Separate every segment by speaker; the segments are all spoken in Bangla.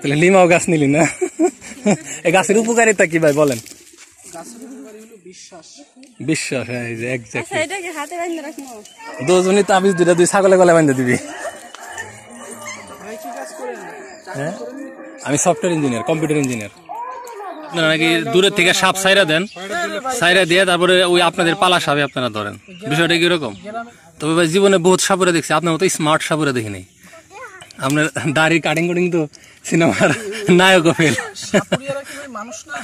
Speaker 1: তাহলে লিমাও গাছ নিলি না এই গাছের উপকারিতা কি ভাই বলেন বিশ্বাস হ্যাঁ আচ্ছা, দুজনই তাবিজ দুটা দুই ছাগলে গলে বান্ধে দিবি হ্যাঁ? আমি সফটওয়্যার ইঞ্জিনিয়ার কম্পিউটার ইঞ্জিনিয়ার আপনারা নাকি দূরের থেকে সাপ সাইরা দেন সাইরা দিয়ে তারপরে ওই আপনাদের পালা সাপে আপনারা ধরেন বিষয়টা কিরকম তবে জীবনে বহুত সাপুরে দেখছি আপনার মতো স্মার্ট সাপুরে দেখিনি আপনার দাড়ি কাটিং কুটিং তো সিনেমার নায়ক ফেল
Speaker 2: মানুষ না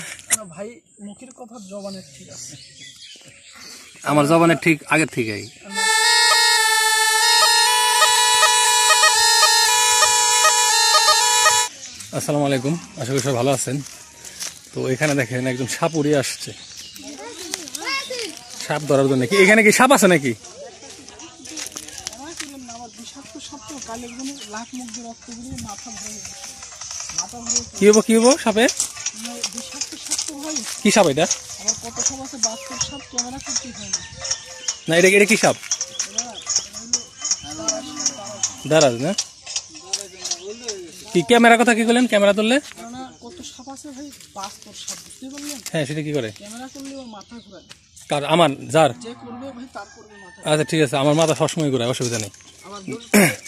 Speaker 2: ভাই মুখের কথা জবানের ঠিক আছে আমার জবানের
Speaker 1: ঠিক আগের থেকেই আসসালামু আলাইকুম আশা করি সব ভালো আছেন তো এখানে দেখেন একদম সাপ উড়িয়ে আসছে সাপ ধরার জন্য কি এখানে কি সাপ আছে নাকি কি হবো কি হবো সাপে মানে কি সাপ এটা ক্যামেরা না এটা এটা কি সাপ দারাজ না কি ক্যামেরা কথা কি করলেন ক্যামেরা তুললে হ্যাঁ সেটা কি করে কার আমার যার আচ্ছা ঠিক আছে আমার মাথা সবসময় ঘুরায় অসুবিধা নেই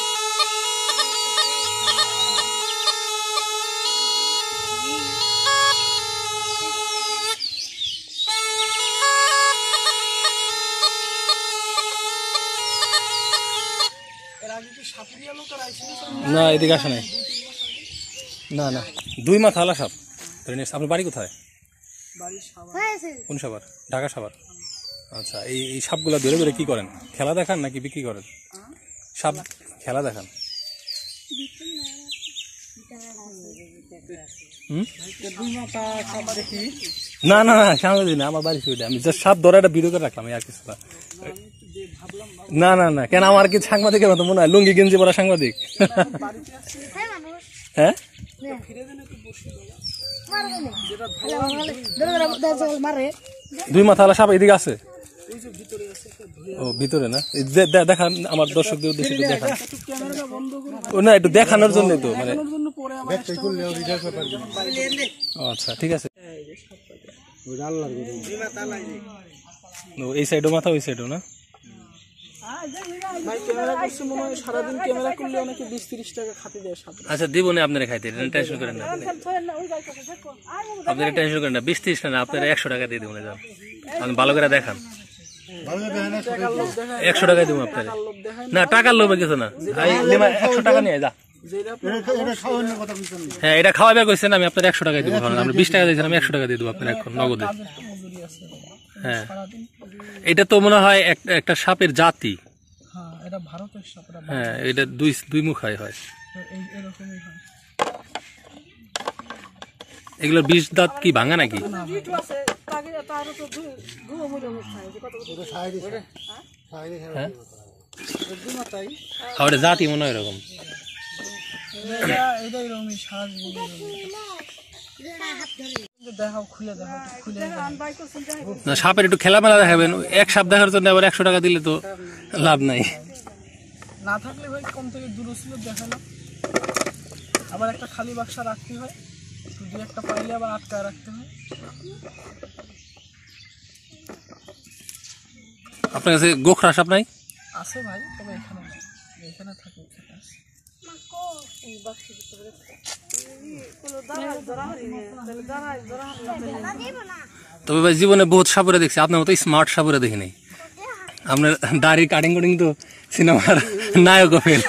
Speaker 2: না এদিকে আসে নাই
Speaker 1: না না দুই মাথা আলা সাপ আপনার বাড়ি কোথায় কোন সাবার ঢাকা সাবার আচ্ছা এই এই সাপগুলো ধরে ধরে কি করেন খেলা দেখান নাকি বিক্রি করেন সাপ খেলা দেখান না না না সামনে দিই না আমার বাড়ি ছুটে আমি জাস্ট সাপ ধরে একটা ভিডিও রাখলাম আর কিছু না না না না কেন আমার কি সাংবাদিকের মতো মনে হয় লুঙ্গি গেঞ্জি পরা সাংবাদিক হ্যাঁ দুই মাথাওয়ালা সাপ এদিকে আছে ও ভিতরে না দেখান আমার দর্শকদের উদ্দেশ্যে একটু দেখান ও না একটু দেখানোর জন্য তো মানে আচ্ছা ঠিক আছে এই সাইডও মাথা ওই সাইডও না
Speaker 2: আচ্ছা আপনারা করেন না
Speaker 1: করেন না বিশ না আপনারা একশো টাকা দিয়ে দেবেন ভালো করে দেখান একশো টাকায় দেবো আপনার না টাকার লোভে কিছু না একশো টাকা নিয়ে যা হ্যাঁ এটা খাওয়া দাওয়া করছেন আমি আপনার একশো টাকায় দেবো আপনি বিশ টাকা দিয়েছেন আমি একশো টাকা দিয়ে দেবো আপনার এখন নগদে হ্যাঁ এটা তো মনে হয় একটা সাপের জাতি
Speaker 2: হ্যাঁ, হ্যাঁ
Speaker 1: এটা দুই দুই মুখায় হয় এগুলোর বিষ দাঁত কি ভাঙা নাকি হ্যাঁ? জাতি মনে হয় এরকম না সাপের একটু খেলা মেলা দেখাবেন এক সাপ দেখার জন্য আবার একশো টাকা দিলে তো লাভ নাই
Speaker 2: না থাকলে ভাই কম থেকে দূরে ছিল আবার একটা খালি বাক্সা রাখতে হয় দু একটা পাইলে আবার আটকায় রাখতে হয়
Speaker 1: আপনার কাছে গোখরা সাপ
Speaker 2: আছে ভাই তবে এখানে এখানে থাকে
Speaker 1: তবে ভাই জীবনে বহুত সাপুরে দেখছি আপনার মতো স্মার্ট সাপুরে দেখি নাই আপনার দাড়ি কাটিং কুটিং তো সিনেমার নায়ক ফেল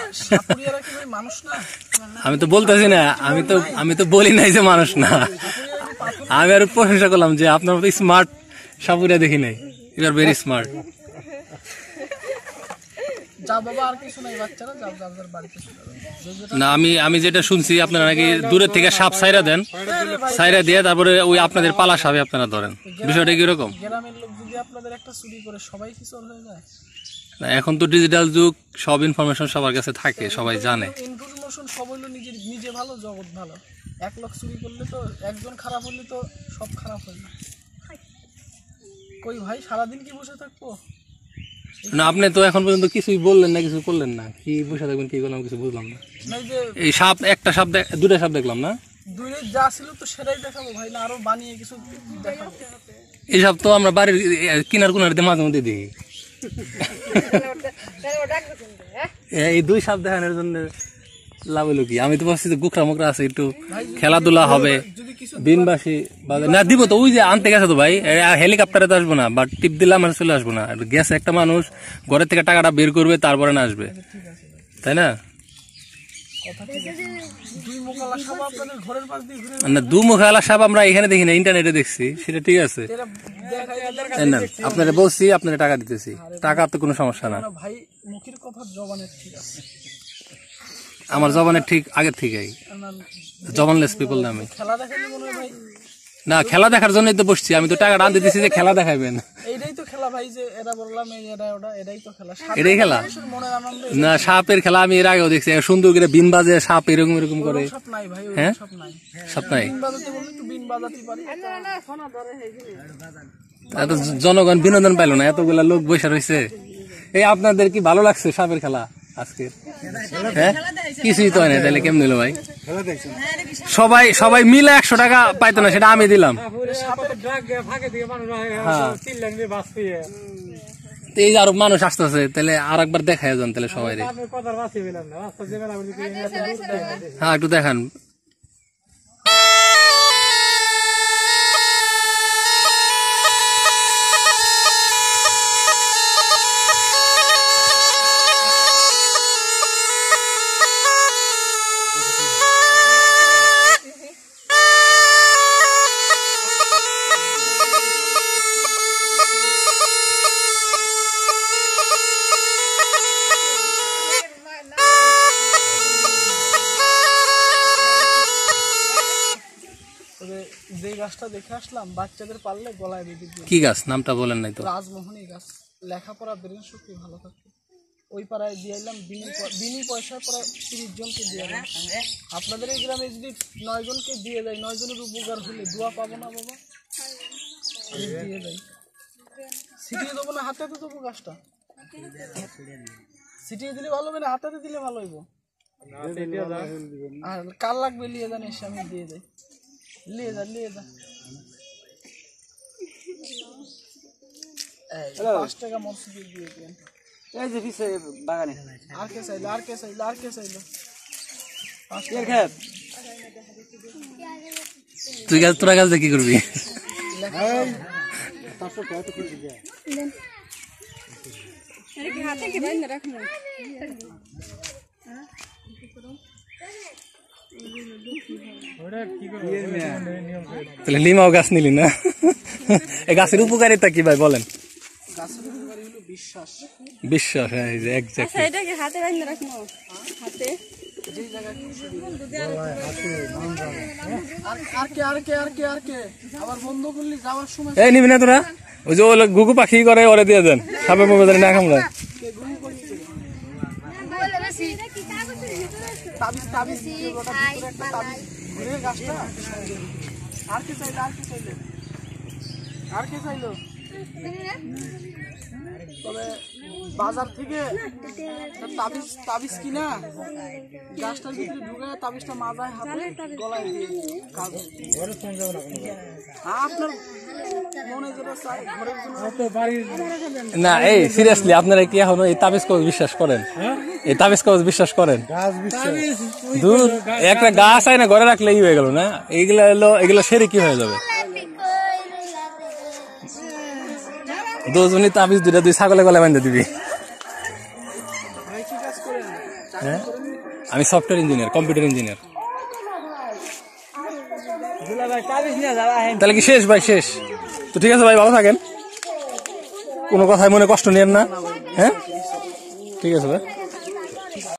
Speaker 1: আমি তো বলতেছি না আমি তো আমি তো বলি নাই যে মানুষ না আমি আর প্রশংসা করলাম যে আপনার মতো স্মার্ট সাপুরে দেখি নাই ইউ আর ভেরি স্মার্ট না আমি আমি যেটা শুনছি আপনারা নাকি দূরের থেকে সাপ সাইরা দেন সাইরা দিয়ে তারপরে ওই আপনাদের পালা সাপে আপনারা ধরেন বিষয়টা কি রকম এখন তো ডিজিটাল যুগ সব ইনফরমেশন সবার কাছে থাকে সবাই জানে
Speaker 2: ইনফরমেশন সবাই নিজে নিজে ভালো জগৎ ভালো এক লোক চুরি করলে তো একজন খারাপ হলে তো সব খারাপ হয়ে কই ভাই সারাদিন কি বসে থাকবো
Speaker 1: না আপনি তো এখন পর্যন্ত কিছুই বললেন না কিছু করলেন না কি বসে থাকবেন কি করলাম কিছু বুঝলাম না এই সাপ একটা সাপ দুটা সাপ দেখলাম না যা তো এই সাপ তো আমরা বাড়ির কিনার কোনার দিয়ে মাঝে মধ্যে দেখি এই দুই সাপ দেখানোর জন্য লাভ আমি তো ভাবছি যে মুখরা আছে একটু খেলাধুলা হবে দিনবাসী না দিব তো ওই যে আনতে গেছে তো ভাই হেলিকপ্টারে তো আসবো না বা টিপ দিলাম আর চলে আসবো না গেছে একটা মানুষ ঘরের থেকে টাকাটা বের করবে তারপরে না আসবে তাই না না দু সাপ আমরা এখানে দেখি ইন্টারনেটে দেখছি সেটা ঠিক আছে আপনারা বলছি আপনারা টাকা দিতেছি টাকা তো কোনো সমস্যা না
Speaker 2: ভাই মুখের কথা জবানের ঠিক আছে
Speaker 1: আমার জবানের ঠিক আগের থেকেই জবানলেস পিপল নামে না খেলা দেখার জন্যই তো বসছি আমি তো টাকা আনতে দিছি যে খেলা দেখাবেন এটাই খেলা না সাপের খেলা আমি এর আগেও দেখছি সুন্দর করে বিন বাজে সাপ এরকম এরকম করে হ্যাঁ সাপ নাই জনগণ বিনোদন পাইল না এতগুলা লোক বসে রয়েছে এই আপনাদের কি ভালো লাগছে সাপের খেলা হ্যাঁ? না কেমন সবাই সবাই মিলে একশো টাকা পাইতো না সেটা আমি দিলাম হ্যাঁ। এই যে মানুষ আসতেছে তাহলে আর একবার দেখায় যান তাহলে সবাই হ্যাঁ একটু দেখান
Speaker 2: গাছটা দেখে আসলাম বাচ্চাদের পারলে কি গাছ নামটা বলেন নাই তো রাজমোহনী গাছ লেখাপড়া বেরিয়ে সত্যি ভালো থাকে ওই পাড়ায় দিয়ে এলাম বিনি বিনি পয়সা প্রায় তিরিশ জনকে দিয়ে এলাম আপনাদের এই গ্রামে যদি নয় জনকে দিয়ে দেয় নয় জনের উপকার হলে দোয়া পাবো না বাবা দিয়ে দেয় ছিটিয়ে দেবো না হাতে তো দেবো গাছটা ছিটিয়ে দিলে ভালো হবে না হাতে দিলে ভালো হইব আর কাল লাগবে লিয়ে যান এসে আমি দিয়ে দেয় লিয়ে যা লিয়ে যা পাঁচ টাকা মসজিদ দিয়ে দিয়ে এই যে বিছে বাগানে আর কে সাইলা আর কে সাইলা আর কে সাইলা
Speaker 1: আর কে খাত তুই গাছ তোর গাছ দেখি করবি এই তারপর কত করবি রে
Speaker 2: হাতে কি বাইন রাখ না কি করব
Speaker 1: এই নিয়ম করে তাহলে 5 ও গাছ নিলি না 11 ও গারে তাক কি ভাই বলেন বিশ্বাস বিশ্বাস হ্যাঁ এই যে এক্স্যাক্ট
Speaker 2: আচ্ছা এটাকে নিবি
Speaker 1: না তোরা ওই যে ওলে গুগু পাখি করে ওরে দিয়ে দেন সাপে পাবে জানি না খামলা
Speaker 2: আর কি চাইলো আর কি চাইলো তবে বাজার থেকে তাবিজ তাবিজ কিনা গাছটার ভিতরে ঢুকে তাবিজটা মাজায় হাতে গলায় হ্যাঁ, আপনার না এই সিরিয়াসলি
Speaker 1: আপনারা কি এখন এই তাবিজ কবজ বিশ্বাস করেন হ্যাঁ? এই তাবিজ কবজ বিশ্বাস করেন দূর একটা গাছ আয় না ঘরে রাখলেই হয়ে গেল না এইগুলা হলো এগুলো সেরে কি হয়ে যাবে দুজনই তাবিজ দুটা দুই ছাগলে গলে বান্ধে দিবি হ্যাঁ আমি সফটওয়্যার ইঞ্জিনিয়ার কম্পিউটার ইঞ্জিনিয়ার তাহলে কি শেষ ভাই শেষ তো ঠিক আছে ভাই ভালো থাকেন কোনো কথায় মনে কষ্ট নেন না হ্যাঁ ঠিক আছে ভাই